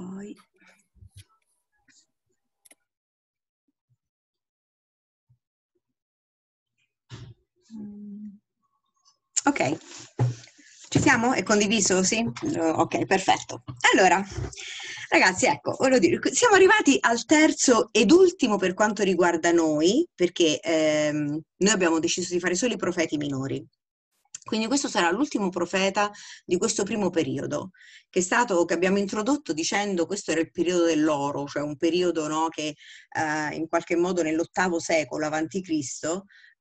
poi mm. Ok, ci siamo? È condiviso? Sì? Ok, perfetto. Allora, ragazzi, ecco, dire, siamo arrivati al terzo ed ultimo per quanto riguarda noi, perché ehm, noi abbiamo deciso di fare solo i profeti minori, quindi questo sarà l'ultimo profeta di questo primo periodo, che è stato, che abbiamo introdotto dicendo questo era il periodo dell'oro, cioè un periodo no, che eh, in qualche modo nell'ottavo secolo a.C.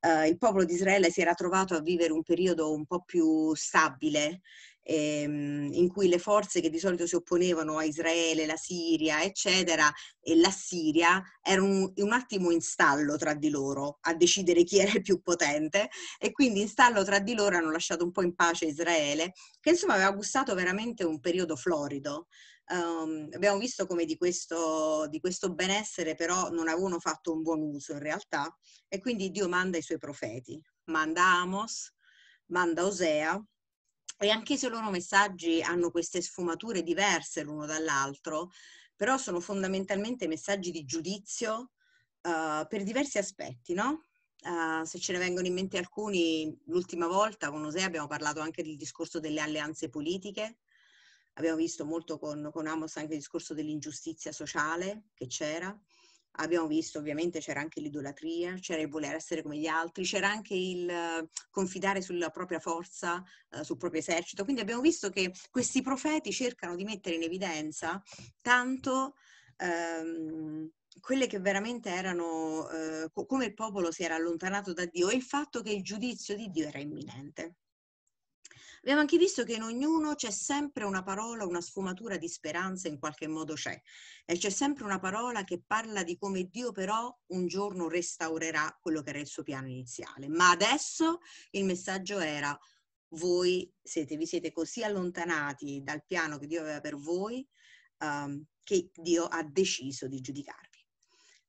Eh, il popolo di Israele si era trovato a vivere un periodo un po' più stabile ehm, in cui le forze che di solito si opponevano a Israele, la Siria, eccetera, e la Siria erano un, attimo in stallo tra di loro a decidere chi era il più potente e quindi in stallo tra di loro hanno lasciato un po' in pace Israele, che insomma aveva gustato veramente un periodo florido. Um, abbiamo visto come di questo, di questo benessere però non avevano fatto un buon uso in realtà e quindi Dio manda i suoi profeti, manda Amos, manda Osea e anche se i loro messaggi hanno queste sfumature diverse l'uno dall'altro, però sono fondamentalmente messaggi di giudizio uh, per diversi aspetti, no? Uh, se ce ne vengono in mente alcuni, l'ultima volta con Osea abbiamo parlato anche del discorso delle alleanze politiche, abbiamo visto molto con, con Amos anche il discorso dell'ingiustizia sociale che c'era, abbiamo visto ovviamente c'era anche l'idolatria, c'era il voler essere come gli altri, c'era anche il eh, confidare sulla propria forza, eh, sul proprio esercito. Quindi abbiamo visto che questi profeti cercano di mettere in evidenza tanto ehm, quelle che veramente erano, eh, co- come il popolo si era allontanato da Dio e il fatto che il giudizio di Dio era imminente. Abbiamo anche visto che in ognuno c'è sempre una parola, una sfumatura di speranza in qualche modo c'è. E c'è sempre una parola che parla di come Dio però un giorno restaurerà quello che era il suo piano iniziale. Ma adesso il messaggio era voi siete, vi siete così allontanati dal piano che Dio aveva per voi um, che Dio ha deciso di giudicarvi.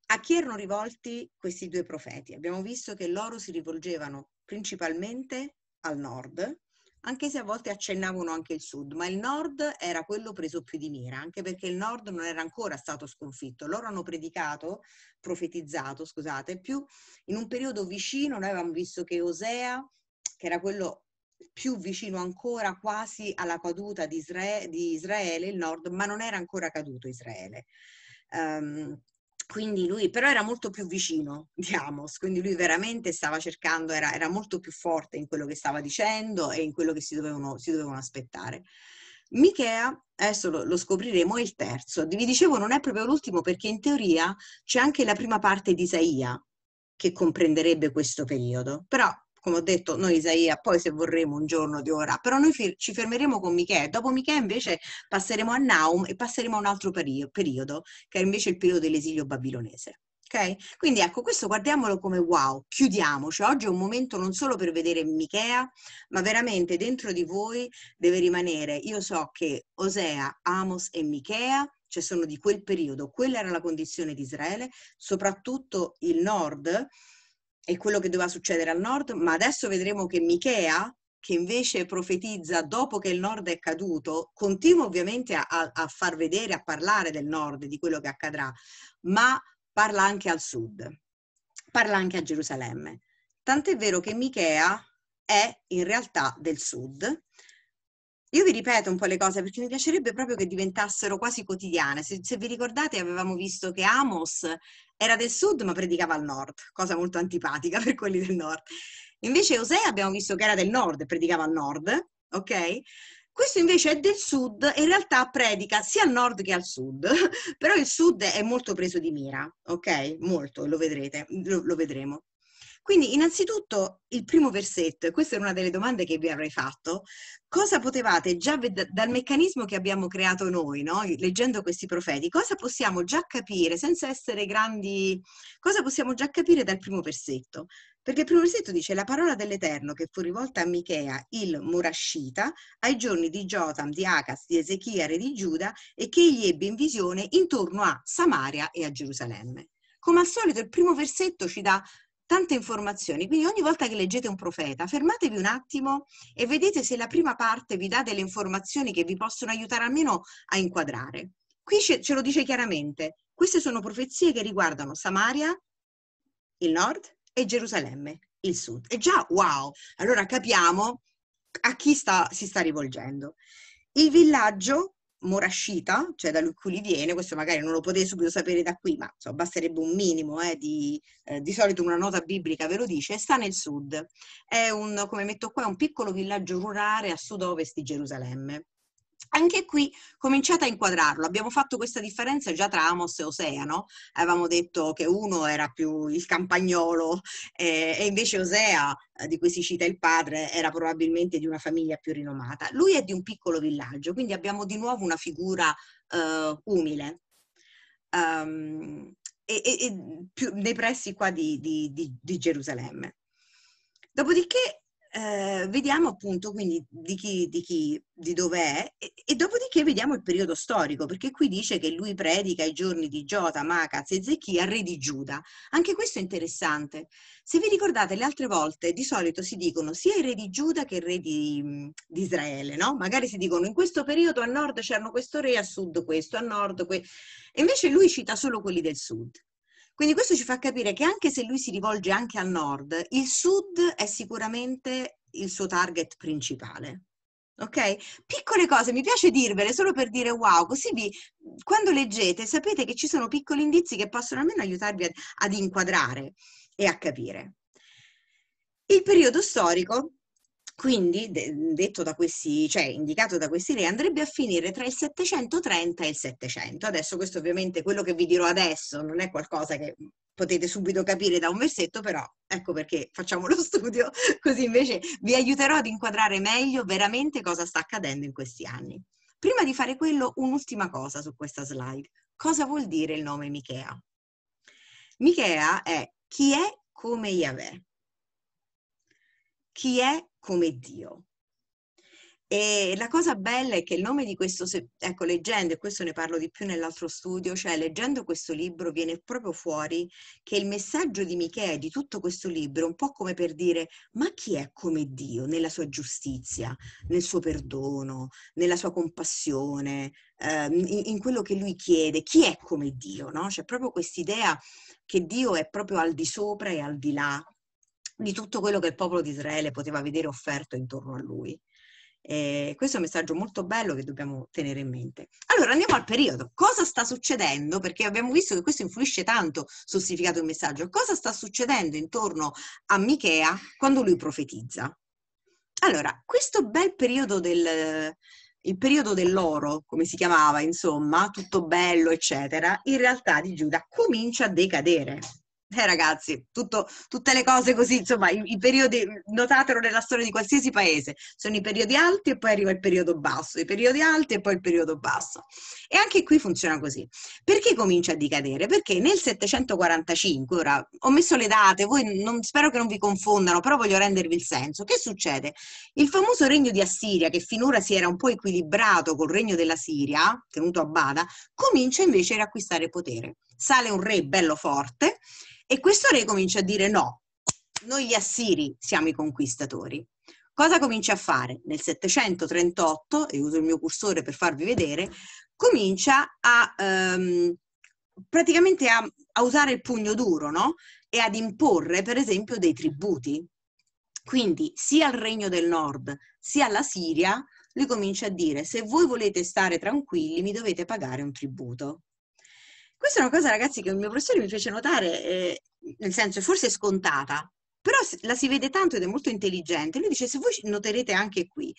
A chi erano rivolti questi due profeti? Abbiamo visto che loro si rivolgevano principalmente al nord, anche se a volte accennavano anche il sud, ma il nord era quello preso più di mira, anche perché il nord non era ancora stato sconfitto. Loro hanno predicato, profetizzato, scusate, più in un periodo vicino, noi avevamo visto che Osea, che era quello più vicino ancora quasi alla caduta di, Isra- di Israele, il nord, ma non era ancora caduto Israele. Um, quindi lui però era molto più vicino di Amos, quindi lui veramente stava cercando, era, era molto più forte in quello che stava dicendo e in quello che si dovevano, si dovevano aspettare. Michea, adesso lo, lo, scopriremo, è il terzo. Vi dicevo non è proprio l'ultimo perché in teoria c'è anche la prima parte di Isaia che comprenderebbe questo periodo, però come ho detto, noi Isaia, poi se vorremo un giorno di ora, però noi fir- ci fermeremo con Michè, dopo Michè invece passeremo a Naum e passeremo a un altro perio- periodo, che è invece il periodo dell'esilio babilonese. Okay? Quindi ecco, questo guardiamolo come wow, chiudiamoci. Oggi è un momento non solo per vedere Michea, ma veramente dentro di voi deve rimanere. Io so che Osea, Amos e Michea cioè sono di quel periodo, quella era la condizione di Israele, soprattutto il nord è quello che doveva succedere al nord, ma adesso vedremo che Michea, che invece profetizza dopo che il nord è caduto, continua ovviamente a, a far vedere, a parlare del nord, di quello che accadrà, ma parla anche al sud, parla anche a Gerusalemme. Tant'è vero che Michea è in realtà del sud, io vi ripeto un po' le cose perché mi piacerebbe proprio che diventassero quasi quotidiane. Se, se vi ricordate avevamo visto che Amos era del sud ma predicava al nord, cosa molto antipatica per quelli del nord. Invece Osea abbiamo visto che era del nord e predicava al nord, ok? Questo invece è del sud e in realtà predica sia al nord che al sud, però il sud è molto preso di mira, ok? Molto, lo vedrete, lo, lo vedremo. Quindi innanzitutto il primo versetto, e questa era una delle domande che vi avrei fatto, cosa potevate già dal meccanismo che abbiamo creato noi, no? leggendo questi profeti, cosa possiamo già capire senza essere grandi, cosa possiamo già capire dal primo versetto? Perché il primo versetto dice la parola dell'Eterno che fu rivolta a Michea, il Morascita, ai giorni di Jotam, di Acas, di Ezechia, re di Giuda, e che egli ebbe in visione intorno a Samaria e a Gerusalemme. Come al solito il primo versetto ci dà tante informazioni. Quindi ogni volta che leggete un profeta, fermatevi un attimo e vedete se la prima parte vi dà delle informazioni che vi possono aiutare almeno a inquadrare. Qui ce, ce lo dice chiaramente, queste sono profezie che riguardano Samaria, il nord, e Gerusalemme, il sud. E già, wow, allora capiamo a chi sta, si sta rivolgendo. Il villaggio morascita, cioè da cui li viene, questo magari non lo potete subito sapere da qui, ma so, basterebbe un minimo, eh, di, eh, di, solito una nota biblica ve lo dice, sta nel sud. È un, come metto qua, un piccolo villaggio rurale a sud-ovest di Gerusalemme anche qui cominciate a inquadrarlo. Abbiamo fatto questa differenza già tra Amos e Osea, no? Avevamo detto che uno era più il campagnolo eh, e invece Osea, eh, di cui si cita il padre, era probabilmente di una famiglia più rinomata. Lui è di un piccolo villaggio, quindi abbiamo di nuovo una figura eh, umile. Um, e, e, e più, nei pressi qua di, di, di, di Gerusalemme. Dopodiché eh, vediamo appunto quindi di chi, di, chi, di dov'è e, e, dopodiché vediamo il periodo storico, perché qui dice che lui predica i giorni di Giota, Macaz e Zechia, re di Giuda. Anche questo è interessante. Se vi ricordate le altre volte, di solito si dicono sia i re di Giuda che i re di, di Israele, no? Magari si dicono in questo periodo a nord c'erano questo re, a sud questo, a nord questo. E invece lui cita solo quelli del sud. Quindi questo ci fa capire che anche se lui si rivolge anche al nord, il sud è sicuramente il suo target principale. Ok? Piccole cose, mi piace dirvele solo per dire wow, così vi, quando leggete sapete che ci sono piccoli indizi che possono almeno aiutarvi ad, ad inquadrare e a capire. Il periodo storico quindi, detto da questi, cioè indicato da questi re, andrebbe a finire tra il 730 e il 700. Adesso questo ovviamente, quello che vi dirò adesso, non è qualcosa che potete subito capire da un versetto, però ecco perché facciamo lo studio, così invece vi aiuterò ad inquadrare meglio veramente cosa sta accadendo in questi anni. Prima di fare quello, un'ultima cosa su questa slide. Cosa vuol dire il nome Michea? Michea è chi è come Yahweh. Chi è come Dio. E la cosa bella è che il nome di questo, ecco, leggendo, e questo ne parlo di più nell'altro studio, cioè leggendo questo libro viene proprio fuori che il messaggio di Michele, di tutto questo libro, è un po' come per dire, ma chi è come Dio nella sua giustizia, nel suo perdono, nella sua compassione, eh, in, in, quello che lui chiede, chi è come Dio, no? C'è proprio quest'idea che Dio è proprio al di sopra e al di là di tutto quello che il popolo di Israele poteva vedere offerto intorno a lui. Eh, questo è un messaggio molto bello che dobbiamo tenere in mente. Allora andiamo al periodo. Cosa sta succedendo? Perché abbiamo visto che questo influisce tanto sul significato del messaggio. Cosa sta succedendo intorno a Michea quando lui profetizza? Allora, questo bel periodo del il periodo dell'oro, come si chiamava, insomma, tutto bello, eccetera, in realtà di Giuda comincia a decadere eh ragazzi, tutto, tutte le cose così, insomma, i, i, periodi, notatelo nella storia di qualsiasi paese, sono i periodi alti e poi arriva il periodo basso, i periodi alti e poi il periodo basso. E anche qui funziona così. Perché comincia a decadere? Perché nel 745, ora ho messo le date, voi non, spero che non vi confondano, però voglio rendervi il senso. Che succede? Il famoso regno di Assiria, che finora si era un po' equilibrato col regno della Siria, tenuto a bada, comincia invece a riacquistare potere. Sale un re bello forte e questo re comincia a dire no, noi gli Assiri siamo i conquistatori. Cosa comincia a fare? Nel 738, e uso il mio cursore per farvi vedere, comincia a ehm, praticamente a, a, usare il pugno duro, no? E ad imporre, per esempio, dei tributi. Quindi sia al Regno del Nord sia alla Siria, lui comincia a dire se voi volete stare tranquilli mi dovete pagare un tributo. Questa è una cosa, ragazzi, che il mio professore mi fece notare, eh, nel senso, forse è scontata, però la si vede tanto ed è molto intelligente. Lui dice, se voi noterete anche qui,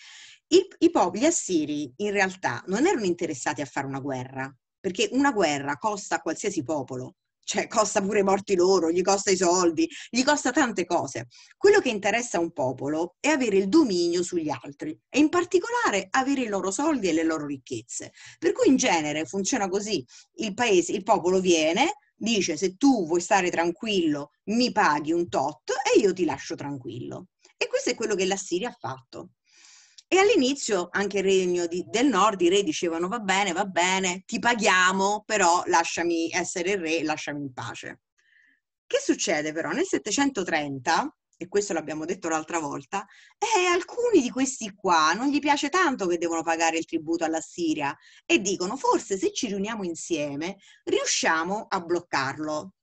i, i popoli assiri in realtà non erano interessati a fare una guerra, perché una guerra costa a qualsiasi popolo cioè costa pure i morti loro, gli costa i soldi, gli costa tante cose. Quello che interessa un popolo è avere il dominio sugli altri e in particolare avere i loro soldi e le loro ricchezze. Per cui in genere funziona così, il paese, il popolo viene, dice se tu vuoi stare tranquillo mi paghi un tot e io ti lascio tranquillo. E questo è quello che la Siria ha fatto. E all'inizio anche il regno di, del nord i re dicevano va bene, va bene, ti paghiamo, però lasciami essere il re, lasciami in pace. Che succede però? Nel 730, e questo l'abbiamo detto l'altra volta, eh, alcuni di questi qua non gli piace tanto che devono pagare il tributo alla Siria e dicono forse se ci riuniamo insieme riusciamo a bloccarlo.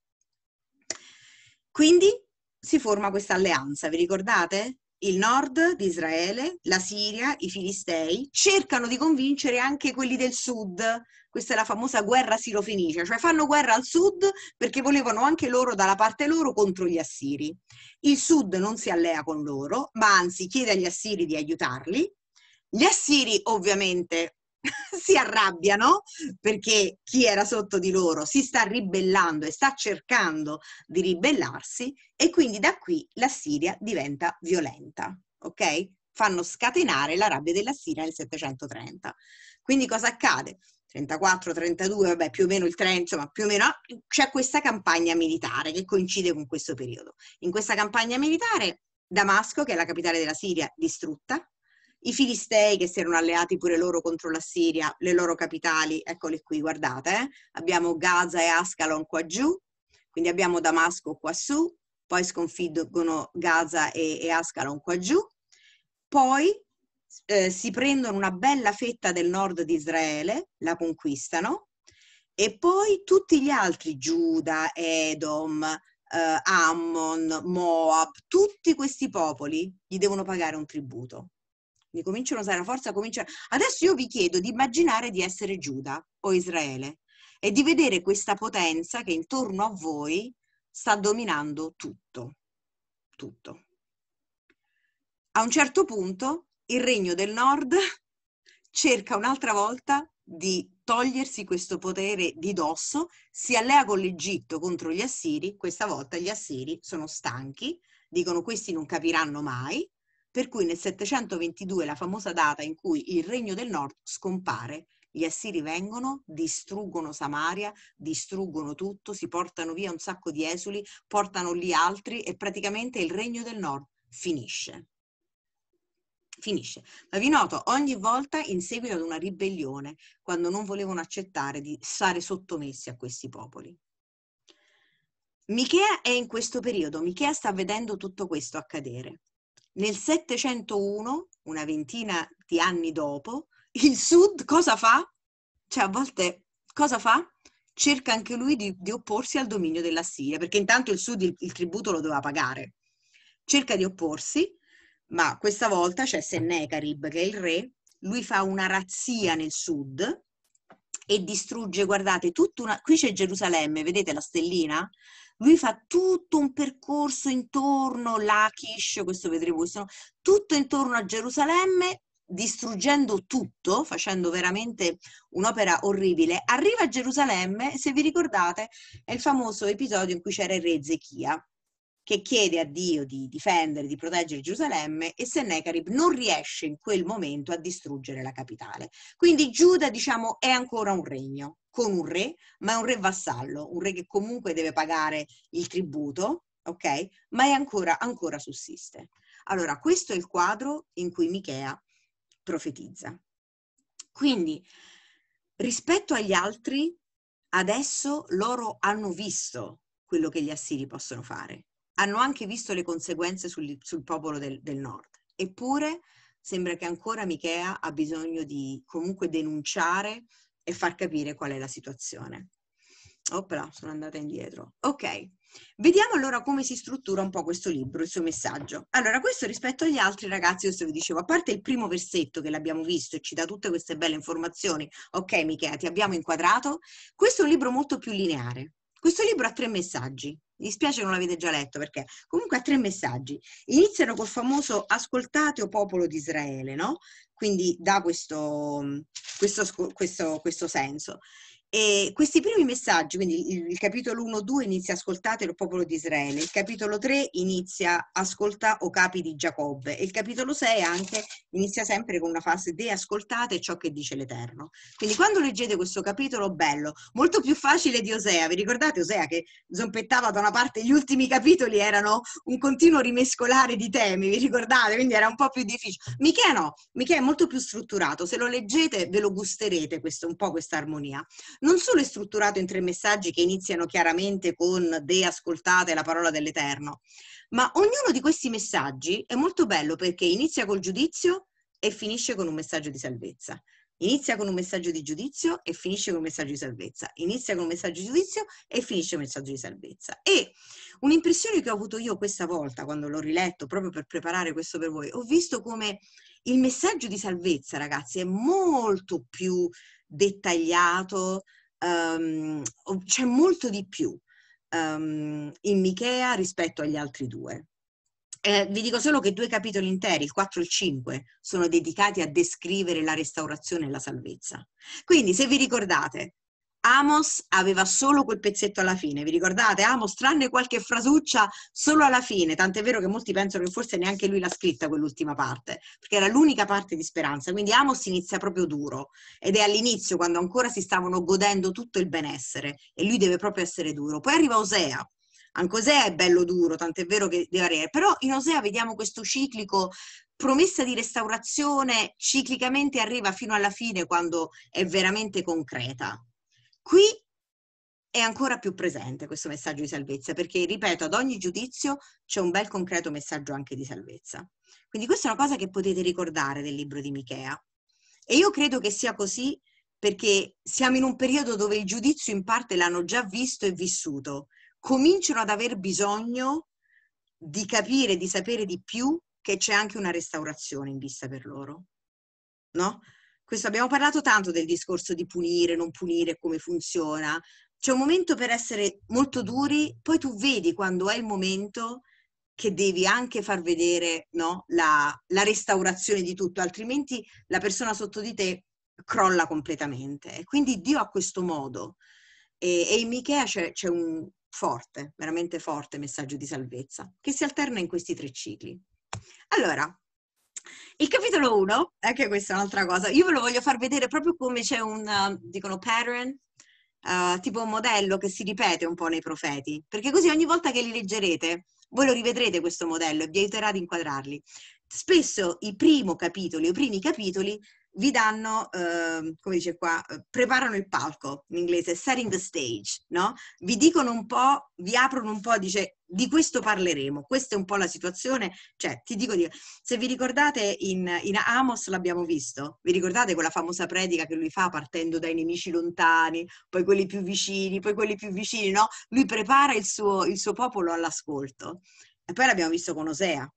Quindi si forma questa alleanza, vi ricordate? il nord di Israele, la Siria, i Filistei, cercano di convincere anche quelli del sud. Questa è la famosa guerra sirofenicia, cioè fanno guerra al sud perché volevano anche loro dalla parte loro contro gli assiri. Il sud non si allea con loro, ma anzi chiede agli assiri di aiutarli. Gli assiri ovviamente si arrabbiano perché chi era sotto di loro si sta ribellando e sta cercando di ribellarsi e quindi da qui la Siria diventa violenta, ok? Fanno scatenare la rabbia della Siria nel 730. Quindi cosa accade? 34, 32, vabbè, più o meno il 30, insomma, più o meno c'è questa campagna militare che coincide con questo periodo. In questa campagna militare Damasco, che è la capitale della Siria, distrutta, i Filistei che si erano alleati pure loro contro la Siria, le loro capitali, eccole qui, guardate, eh? abbiamo Gaza e Ascalon qua giù, quindi abbiamo Damasco qua su, poi sconfiggono Gaza e, e Ascalon qua giù, poi eh, si prendono una bella fetta del nord di Israele, la conquistano, e poi tutti gli altri, Giuda, Edom, eh, Ammon, Moab, tutti questi popoli gli devono pagare un tributo mi cominciano a usare la forza, comincia... Adesso io vi chiedo di immaginare di essere Giuda o Israele e di vedere questa potenza che intorno a voi sta dominando tutto, tutto. A un certo punto il regno del nord cerca un'altra volta di togliersi questo potere di dosso, si allea con l'Egitto contro gli Assiri, questa volta gli Assiri sono stanchi, dicono questi non capiranno mai, per cui nel 722 la famosa data in cui il regno del nord scompare, gli assiri vengono, distruggono Samaria, distruggono tutto, si portano via un sacco di esuli, portano lì altri e praticamente il regno del nord finisce. Finisce. Ma vi noto ogni volta in seguito ad una ribellione, quando non volevano accettare di stare sottomessi a questi popoli. Michea è in questo periodo, Michea sta vedendo tutto questo accadere. Nel 701, una ventina di anni dopo, il Sud cosa fa? Cioè a volte cosa fa? Cerca anche lui di, di opporsi al dominio della Siria, perché intanto il Sud il, il tributo lo doveva pagare. Cerca di opporsi, ma questa volta c'è Sennacherib, che è il re, lui fa una razzia nel Sud, e distrugge, guardate, tutta una... Qui c'è Gerusalemme, vedete la stellina? lui fa tutto un percorso intorno, Lachish, questo vedremo, sono, tutto intorno a Gerusalemme, distruggendo tutto, facendo veramente un'opera orribile. Arriva a Gerusalemme, se vi ricordate, è il famoso episodio in cui c'era il re Ezechia, che chiede a Dio di difendere, di proteggere Gerusalemme e Sennacherib non riesce in quel momento a distruggere la capitale. Quindi Giuda, diciamo, è ancora un regno con un re, ma è un re vassallo, un re che comunque deve pagare il tributo, ok? Ma è ancora, ancora sussiste. Allora, questo è il quadro in cui Michea profetizza. Quindi, rispetto agli altri, adesso loro hanno visto quello che gli assiri possono fare hanno anche visto le conseguenze sul, sul popolo del, del nord. Eppure sembra che ancora Michea ha bisogno di comunque denunciare e far capire qual è la situazione. Opla, sono andata indietro. Ok, vediamo allora come si struttura un po' questo libro, il suo messaggio. Allora, questo rispetto agli altri ragazzi, io se vi dicevo, a parte il primo versetto che l'abbiamo visto e ci dà tutte queste belle informazioni, ok Michea, ti abbiamo inquadrato, questo è un libro molto più lineare. Questo libro ha tre messaggi. Mi dispiace che non l'avete già letto perché comunque ha tre messaggi. Iniziano col famoso ascoltate o popolo di Israele, no? Quindi dà questo, mm, questo, questo, questo senso. E questi primi messaggi, quindi il, il capitolo 1-2 inizia ascoltate il popolo di Israele, il capitolo 3 inizia ascolta o capi di Giacobbe e il capitolo 6 anche inizia sempre con una fase de ascoltate ciò che dice l'Eterno. Quindi quando leggete questo capitolo bello, molto più facile di Osea, vi ricordate Osea che zompettava da una parte gli ultimi capitoli erano un continuo rimescolare di temi, vi ricordate? Quindi era un po' più difficile. Michè no, Michè è molto più strutturato, se lo leggete ve lo gusterete questo, un po' questa armonia non solo è strutturato in tre messaggi che iniziano chiaramente con De ascoltate la parola dell'Eterno, ma ognuno di questi messaggi è molto bello perché inizia col giudizio e finisce con un messaggio di salvezza. Inizia con un messaggio di giudizio e finisce con un messaggio di salvezza. Inizia con un messaggio di giudizio e finisce con un messaggio di salvezza. E un'impressione che ho avuto io questa volta, quando l'ho riletto, proprio per preparare questo per voi, ho visto come il messaggio di salvezza, ragazzi, è molto più dettagliato, um, c'è molto di più um, in Michea rispetto agli altri due. Eh, vi dico solo che due capitoli interi, il 4 e il 5, sono dedicati a descrivere la restaurazione e la salvezza. Quindi, se vi ricordate, Amos aveva solo quel pezzetto alla fine, vi ricordate? Amos, tranne qualche frasuccia, solo alla fine, tant'è vero che molti pensano che forse neanche lui l'ha scritta quell'ultima parte, perché era l'unica parte di speranza, quindi Amos inizia proprio duro ed è all'inizio quando ancora si stavano godendo tutto il benessere e lui deve proprio essere duro. Poi arriva Osea, anche Osea è bello duro, tant'è vero che deve arrivare, però in Osea vediamo questo ciclico promessa di restaurazione ciclicamente arriva fino alla fine quando è veramente concreta. Qui è ancora più presente questo messaggio di salvezza, perché, ripeto, ad ogni giudizio c'è un bel concreto messaggio anche di salvezza. Quindi questa è una cosa che potete ricordare del libro di Michea. E io credo che sia così perché siamo in un periodo dove il giudizio in parte l'hanno già visto e vissuto. Cominciano ad aver bisogno di capire, di sapere di più che c'è anche una restaurazione in vista per loro. No? questo abbiamo parlato tanto del discorso di punire, non punire, come funziona. C'è un momento per essere molto duri, poi tu vedi quando è il momento che devi anche far vedere no, la, la, restaurazione di tutto, altrimenti la persona sotto di te crolla completamente. quindi Dio ha questo modo. E, e in Michea c'è, c'è un forte, veramente forte messaggio di salvezza che si alterna in questi tre cicli. Allora, il capitolo 1, anche eh, questa è un'altra cosa, io ve lo voglio far vedere proprio come c'è un, uh, dicono, pattern, uh, tipo un modello che si ripete un po' nei profeti, perché così ogni volta che li leggerete, voi lo rivedrete questo modello e vi aiuterà ad inquadrarli. Spesso i primi capitoli, i primi capitoli vi danno, eh, come dice qua, eh, preparano il palco in inglese, setting the stage, no? Vi dicono un po', vi aprono un po', dice di questo parleremo, questa è un po' la situazione, cioè ti dico, dico se vi ricordate in, in, Amos l'abbiamo visto, vi ricordate quella famosa predica che lui fa partendo dai nemici lontani, poi quelli più vicini, poi quelli più vicini, no? Lui prepara il suo, il suo popolo all'ascolto. E poi l'abbiamo visto con Osea,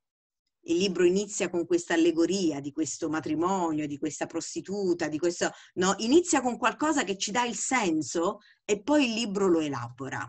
il libro inizia con questa allegoria di questo matrimonio, di questa prostituta, di questo... No, inizia con qualcosa che ci dà il senso e poi il libro lo elabora.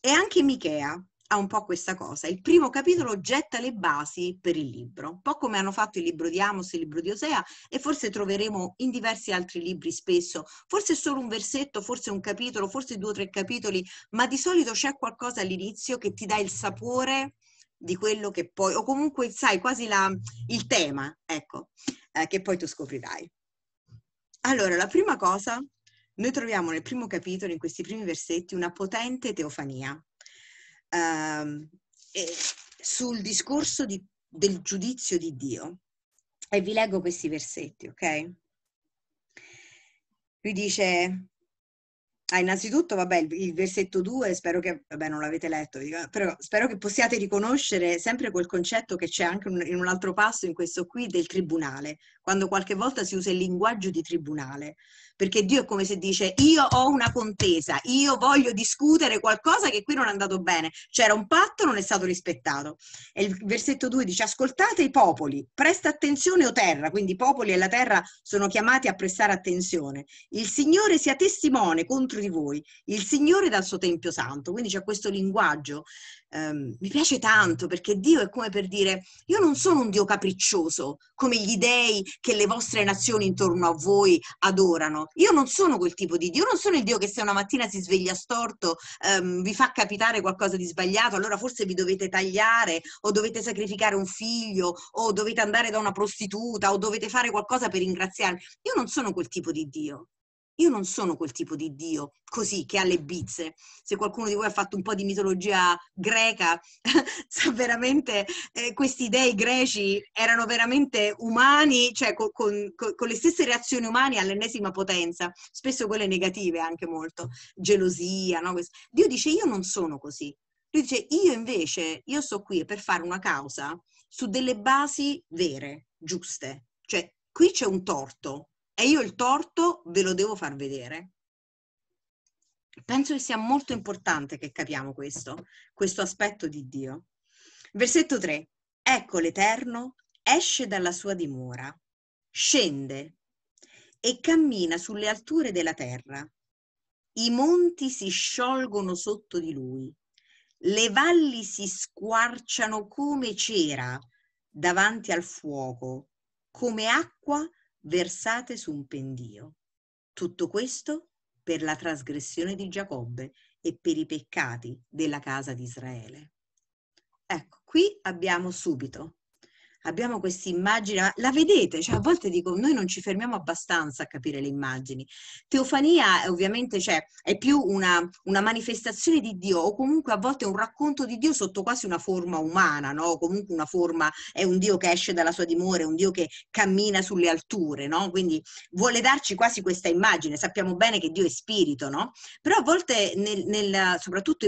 E anche Michea ha un po' questa cosa. Il primo capitolo getta le basi per il libro, un po' come hanno fatto il libro di Amos e il libro di Osea e forse troveremo in diversi altri libri spesso, forse solo un versetto, forse un capitolo, forse due o tre capitoli, ma di solito c'è qualcosa all'inizio che ti dà il sapore di quello che poi, o comunque sai quasi la, il tema, ecco, eh, che poi tu scoprirai. Allora, la prima cosa, noi troviamo nel primo capitolo, in questi primi versetti, una potente teofania eh, sul discorso di, del giudizio di Dio. E vi leggo questi versetti, ok? Lui dice, Ah, innanzitutto, vabbè, il versetto 2, spero che, vabbè, non l'avete letto, però spero che possiate riconoscere sempre quel concetto che c'è anche in un altro passo, in questo qui, del tribunale, quando qualche volta si usa il linguaggio di tribunale perché Dio è come se dice io ho una contesa, io voglio discutere qualcosa che qui non è andato bene, c'era un patto, non è stato rispettato. E il versetto 2 dice ascoltate i popoli, presta attenzione o terra, quindi i popoli e la terra sono chiamati a prestare attenzione. Il Signore sia testimone contro di voi, il Signore dal suo Tempio Santo, quindi c'è questo linguaggio Um, mi piace tanto perché Dio è come per dire io non sono un Dio capriccioso come gli dèi che le vostre nazioni intorno a voi adorano io non sono quel tipo di Dio non sono il Dio che se una mattina si sveglia storto um, vi fa capitare qualcosa di sbagliato allora forse vi dovete tagliare o dovete sacrificare un figlio o dovete andare da una prostituta o dovete fare qualcosa per ringraziarmi io non sono quel tipo di Dio io non sono quel tipo di Dio così che ha le bizze. Se qualcuno di voi ha fatto un po' di mitologia greca, sa veramente eh, questi dei greci erano veramente umani, cioè con, con, con, le stesse reazioni umane all'ennesima potenza, spesso quelle negative anche molto, gelosia. No? Dio dice io non sono così. Lui dice io invece, io sto qui per fare una causa su delle basi vere, giuste. Cioè qui c'è un torto, e io il torto ve lo devo far vedere. Penso che sia molto importante che capiamo questo, questo aspetto di Dio. Versetto 3. Ecco l'Eterno esce dalla sua dimora, scende e cammina sulle alture della terra. I monti si sciolgono sotto di lui, le valli si squarciano come cera davanti al fuoco, come acqua versate su un pendio. Tutto questo per la trasgressione di Giacobbe e per i peccati della casa di Israele. Ecco, qui abbiamo subito abbiamo questa immagine, la vedete, cioè a volte dico noi non ci fermiamo abbastanza a capire le immagini. Teofania è eh, ovviamente cioè, è più una, una, manifestazione di Dio o comunque a volte è un racconto di Dio sotto quasi una forma umana, no? comunque una forma, è un Dio che esce dalla sua dimora, è un Dio che cammina sulle alture, no? quindi vuole darci quasi questa immagine, sappiamo bene che Dio è spirito, no? però a volte nel, nel, soprattutto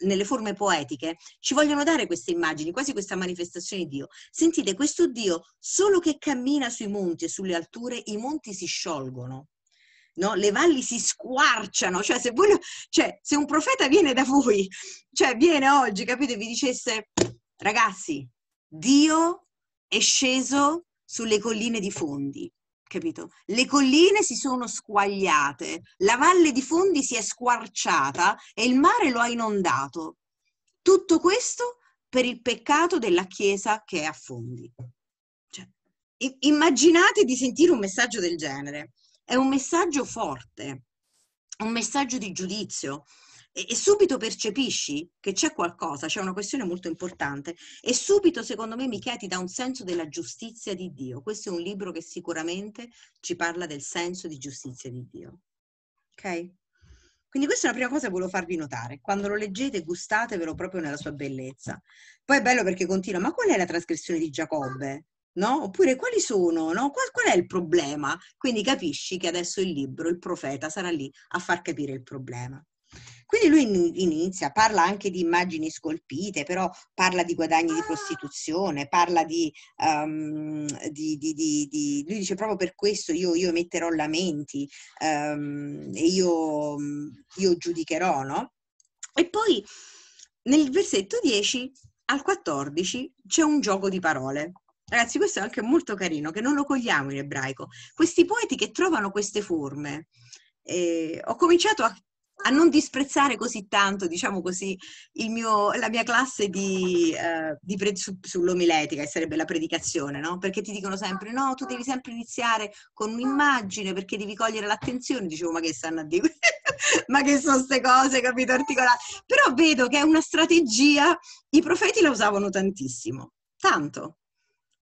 nelle forme poetiche ci vogliono dare queste immagini, quasi questa manifestazione di Dio. Sentite, questo Dio solo che cammina sui monti e sulle alture, i monti si sciolgono. No? Le valli si squarciano, cioè se, voi, cioè se un profeta viene da voi, cioè viene oggi, capite, vi dicesse, ragazzi, Dio è sceso sulle colline di Fondi, capito? Le colline si sono squagliate, la valle di Fondi si è squarciata e il mare lo ha inondato. Tutto questo per il peccato della Chiesa che è a Fondi. Cioè, immaginate di sentire un messaggio del genere. È un messaggio forte, un messaggio di giudizio, e, subito percepisci che c'è qualcosa, c'è una questione molto importante e subito secondo me Michea ti dà un senso della giustizia di Dio. Questo è un libro che sicuramente ci parla del senso di giustizia di Dio. Ok? Quindi questa è la prima cosa che volevo farvi notare. Quando lo leggete, gustatevelo proprio nella sua bellezza. Poi è bello perché continua, ma qual è la trasgressione di Giacobbe? No? Oppure quali sono? No? Qual, qual, è il problema? Quindi capisci che adesso il libro, il profeta, sarà lì a far capire il problema. Quindi lui inizia, parla anche di immagini scolpite, però parla di guadagni di ah. prostituzione, parla di... Um, di, di, di lui dice proprio per questo io, io emetterò lamenti um, e io, io giudicherò, no? E poi nel versetto 10 al 14 c'è un gioco di parole. Ragazzi, questo è anche molto carino, che non lo cogliamo in ebraico. Questi poeti che trovano queste forme. Eh, ho cominciato a a non disprezzare così tanto, diciamo così, mio, la mia classe di, eh, di pre, su, sull'omiletica, che sarebbe la predicazione, no? Perché ti dicono sempre, no, tu devi sempre iniziare con un'immagine perché devi cogliere l'attenzione. Dicevo, ma che stanno a dire? ma che sono queste cose, capito, articolate? Però vedo che è una strategia, i profeti la usavano tantissimo, tanto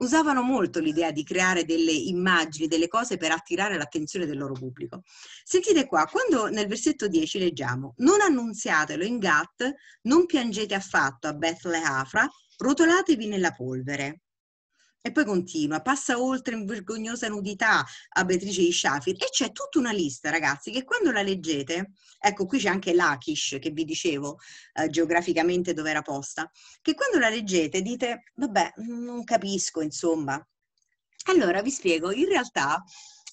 usavano molto l'idea di creare delle immagini, delle cose per attirare l'attenzione del loro pubblico. Sentite qua, quando nel versetto 10 leggiamo «Non annunziatelo in Gat, non piangete affatto a Bethleafra, rotolatevi nella polvere». E poi continua, passa oltre in vergognosa nudità a Beatrice di Shafir e c'è tutta una lista, ragazzi, che quando la leggete, ecco qui c'è anche l'Akish che vi dicevo eh, geograficamente dove era posta, che quando la leggete dite, vabbè, non capisco, insomma. Allora vi spiego, in realtà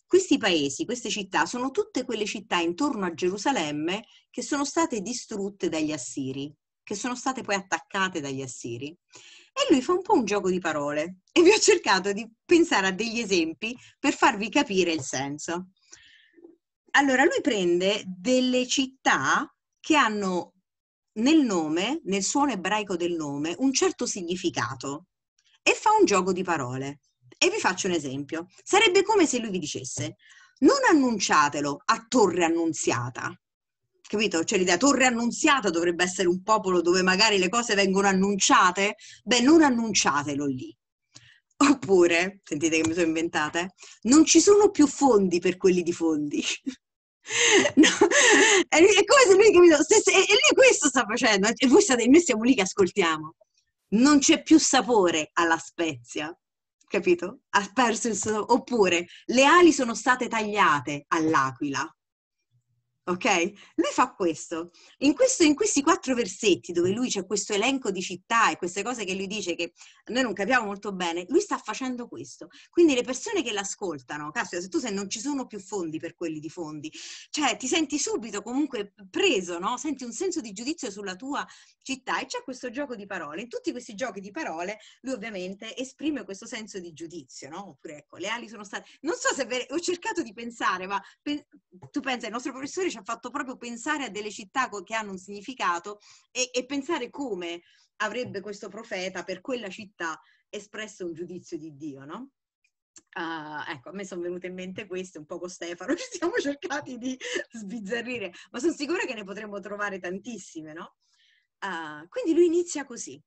questi paesi, queste città, sono tutte quelle città intorno a Gerusalemme che sono state distrutte dagli Assiri che sono state poi attaccate dagli assiri. E lui fa un po' un gioco di parole e vi ho cercato di pensare a degli esempi per farvi capire il senso. Allora, lui prende delle città che hanno nel nome, nel suono ebraico del nome, un certo significato e fa un gioco di parole. E vi faccio un esempio. Sarebbe come se lui vi dicesse, non annunciatelo a torre annunziata, capito? Cioè l'idea torre annunziata dovrebbe essere un popolo dove magari le cose vengono annunciate, beh non annunciatelo lì. Oppure, sentite che mi sono inventata, eh? non ci sono più fondi per quelli di fondi. No. È come se lui, capito, stesse, e lui questo sta facendo, e voi state, noi siamo lì che ascoltiamo. Non c'è più sapore alla spezia, capito? Ha perso il suo... Oppure le ali sono state tagliate all'aquila ok? Lui fa questo. In, questo. in, questi quattro versetti dove lui c'è questo elenco di città e queste cose che lui dice che noi non capiamo molto bene, lui sta facendo questo. Quindi le persone che l'ascoltano, caspita, se tu sei, non ci sono più fondi per quelli di fondi, cioè ti senti subito comunque preso, no? Senti un senso di giudizio sulla tua città e c'è questo gioco di parole. In tutti questi giochi di parole lui ovviamente esprime questo senso di giudizio, no? Oppure ecco, le ali sono state... Non so se... Ve... Ho cercato di pensare, ma pe... tu pensi, il nostro professore ci ha fatto proprio pensare a delle città che hanno un significato e, e pensare come avrebbe questo profeta per quella città espresso un giudizio di Dio, no? Uh, ecco, a me sono venute in mente queste, un po' con Stefano, ci siamo cercati di sbizzarrire, ma sono sicura che ne potremmo trovare tantissime, no? Uh, quindi lui inizia così,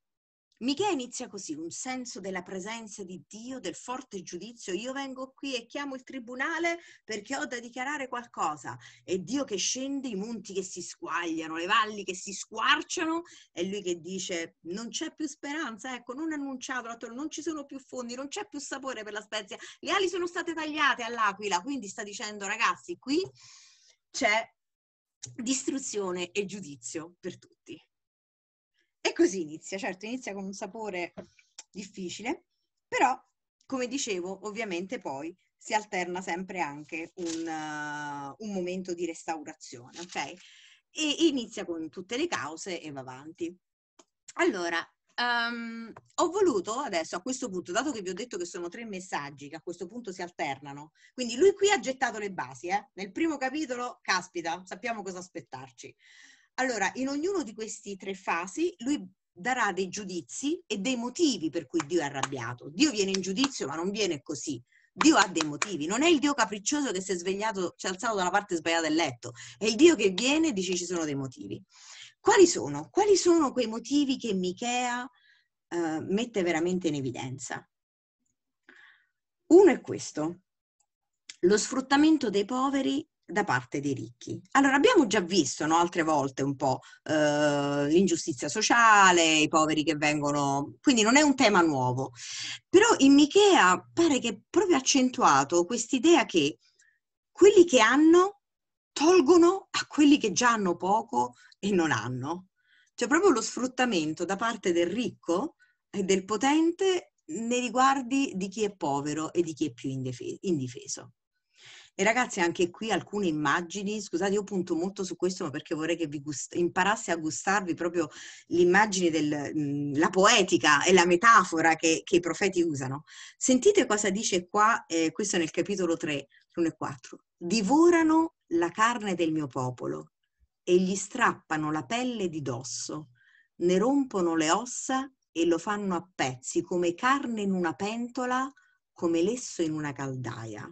Michele inizia così, un senso della presenza di Dio, del forte giudizio. Io vengo qui e chiamo il tribunale perché ho da dichiarare qualcosa. È Dio che scende, i monti che si squagliano, le valli che si squarciano. È lui che dice non c'è più speranza, ecco, non annunciatelo, non ci sono più fondi, non c'è più sapore per la spezia. Le ali sono state tagliate all'aquila, quindi sta dicendo ragazzi, qui c'è distruzione e giudizio per tutti. E così inizia, certo, inizia con un sapore difficile, però come dicevo, ovviamente poi si alterna sempre anche un, uh, un momento di restaurazione, ok? E inizia con tutte le cause e va avanti. Allora, Um, ho voluto adesso a questo punto, dato che vi ho detto che sono tre messaggi che a questo punto si alternano, quindi lui qui ha gettato le basi, eh? nel primo capitolo, caspita, sappiamo cosa aspettarci. Allora, in ognuno di questi tre fasi lui darà dei giudizi e dei motivi per cui Dio è arrabbiato. Dio viene in giudizio, ma non viene così. Dio ha dei motivi, non è il Dio capriccioso che si è svegliato, si è alzato dalla parte sbagliata del letto, è il Dio che viene e dice ci sono dei motivi. Quali sono? Quali sono quei motivi che Michea eh, mette veramente in evidenza? Uno è questo, lo sfruttamento dei poveri da parte dei ricchi. Allora, abbiamo già visto no, altre volte un po' eh, l'ingiustizia sociale, i poveri che vengono, quindi non è un tema nuovo. Però in Michea pare che proprio accentuato quest'idea che quelli che hanno tolgono a quelli che già hanno poco e non hanno. Cioè proprio lo sfruttamento da parte del ricco e del potente nei riguardi di chi è povero e di chi è più indifeso. E ragazzi, anche qui alcune immagini, scusate, io punto molto su questo, ma perché vorrei che vi gust- imparasse a gustarvi proprio l'immagine della mhmm, poetica e la metafora che, che, i profeti usano. Sentite cosa dice qua, eh, questo nel capitolo 3, 1 e 4. Divorano la carne del mio popolo e gli strappano la pelle di dosso, ne rompono le ossa e lo fanno a pezzi come carne in una pentola, come lesso in una caldaia.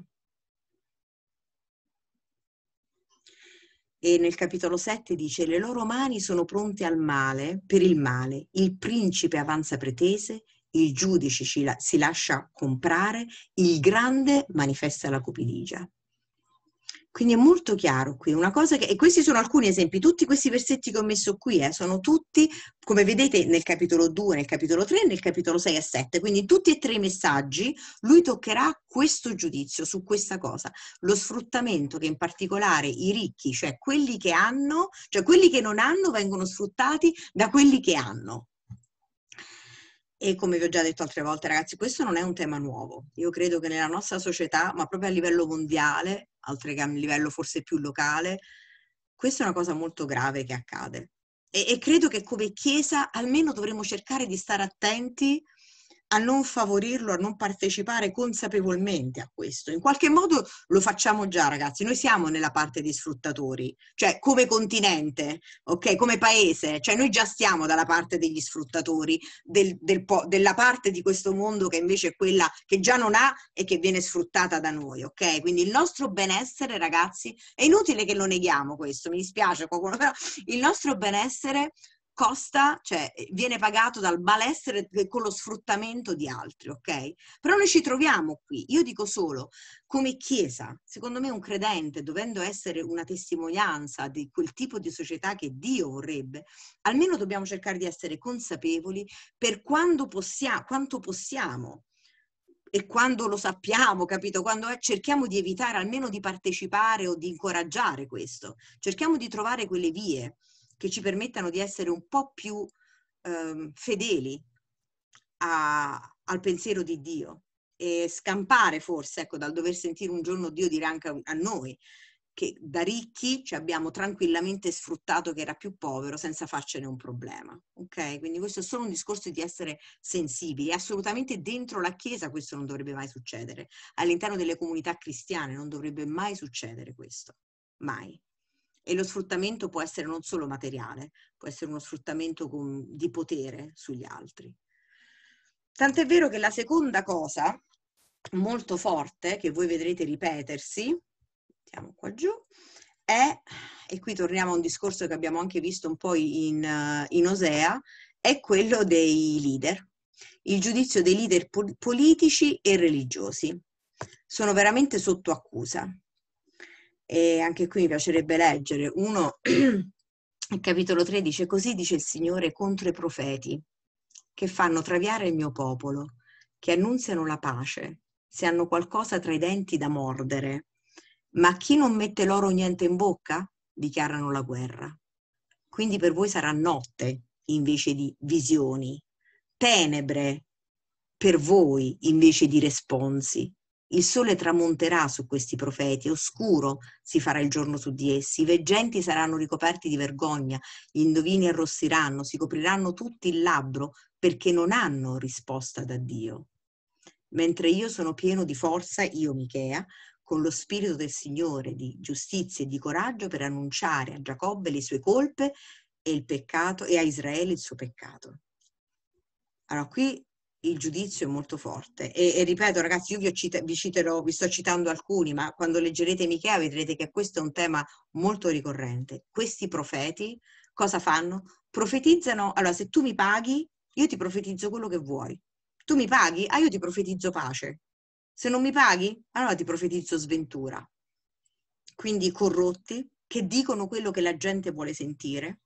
e nel capitolo 7 dice le loro mani sono pronte al male, per il male, il principe avanza pretese, il giudice si lascia comprare, il grande manifesta la cupidigia. Quindi è molto chiaro qui, una cosa che, e questi sono alcuni esempi, tutti questi versetti che ho messo qui eh, sono tutti, come vedete nel capitolo 2, nel capitolo 3, nel capitolo 6 e 7, quindi in tutti e tre i messaggi lui toccherà questo giudizio su questa cosa, lo sfruttamento che in particolare i ricchi, cioè quelli che hanno, cioè quelli che non hanno vengono sfruttati da quelli che hanno. E come vi ho già detto altre volte, ragazzi, questo non è un tema nuovo. Io credo che nella nostra società, ma proprio a livello mondiale, oltre che a livello forse più locale, questa è una cosa molto grave che accade. E, e credo che come Chiesa almeno dovremmo cercare di stare attenti a non favorirlo, a non partecipare consapevolmente a questo. In qualche modo lo facciamo già, ragazzi. Noi siamo nella parte di sfruttatori, cioè come continente, ok? Come paese, cioè noi già stiamo dalla parte degli sfruttatori, del, del della parte di questo mondo che invece è quella che già non ha e che viene sfruttata da noi, ok? Quindi il nostro benessere, ragazzi, è inutile che lo neghiamo questo, mi dispiace qualcuno, però il nostro benessere costa, cioè eh, viene pagato dal malessere eh, con lo sfruttamento di altri, ok? Però noi ci troviamo qui. Io dico solo, come Chiesa, secondo me un credente, dovendo essere una testimonianza di quel tipo di società che Dio vorrebbe, almeno dobbiamo cercare di essere consapevoli per possia- quanto possiamo e quando lo sappiamo, capito? Quando è, eh, cerchiamo di evitare almeno di partecipare o di incoraggiare questo, cerchiamo di trovare quelle vie che ci permettano di essere un po' più eh, fedeli a, al pensiero di Dio e scampare forse ecco, dal dover sentire un giorno Dio dire anche a, a noi che da ricchi ci abbiamo tranquillamente sfruttato che era più povero senza farcene un problema. Ok? Quindi questo è solo un discorso di essere sensibili. Assolutamente dentro la Chiesa questo non dovrebbe mai succedere. All'interno delle comunità cristiane non dovrebbe mai succedere questo. Mai e lo sfruttamento può essere non solo materiale, può essere uno sfruttamento con, di potere sugli altri. Tant'è vero che la seconda cosa molto forte che voi vedrete ripetersi, mettiamo qua giù, è, e qui torniamo a un discorso che abbiamo anche visto un po' in, in Osea, è quello dei leader, il giudizio dei leader politici e religiosi. Sono veramente sotto accusa e anche qui mi piacerebbe leggere. Uno, il capitolo 13, così dice il Signore contro i profeti, che fanno traviare il mio popolo, che annunziano la pace, se hanno qualcosa tra i denti da mordere. Ma chi non mette loro niente in bocca, dichiarano la guerra. Quindi per voi sarà notte invece di visioni, tenebre per voi invece di responsi, il sole tramonterà su questi profeti, oscuro si farà il giorno su di essi, i veggenti saranno ricoperti di vergogna, gli indovini arrossiranno, si copriranno tutti il labbro perché non hanno risposta da Dio. Mentre io sono pieno di forza, io Michea, con lo spirito del Signore, di giustizia e di coraggio per annunciare a Giacobbe le sue colpe e il peccato e a Israele il suo peccato. Allora qui il giudizio è molto forte. E, e ripeto, ragazzi, io vi, cita- vi, citerò, vi sto citando alcuni, ma quando leggerete Michea vedrete che questo è un tema molto ricorrente. Questi profeti cosa fanno? Profetizzano, allora se tu mi paghi, io ti profetizzo quello che vuoi. Tu mi paghi? Ah, io ti profetizzo pace. Se non mi paghi, allora ti profetizzo sventura. Quindi corrotti che dicono quello che la gente vuole sentire.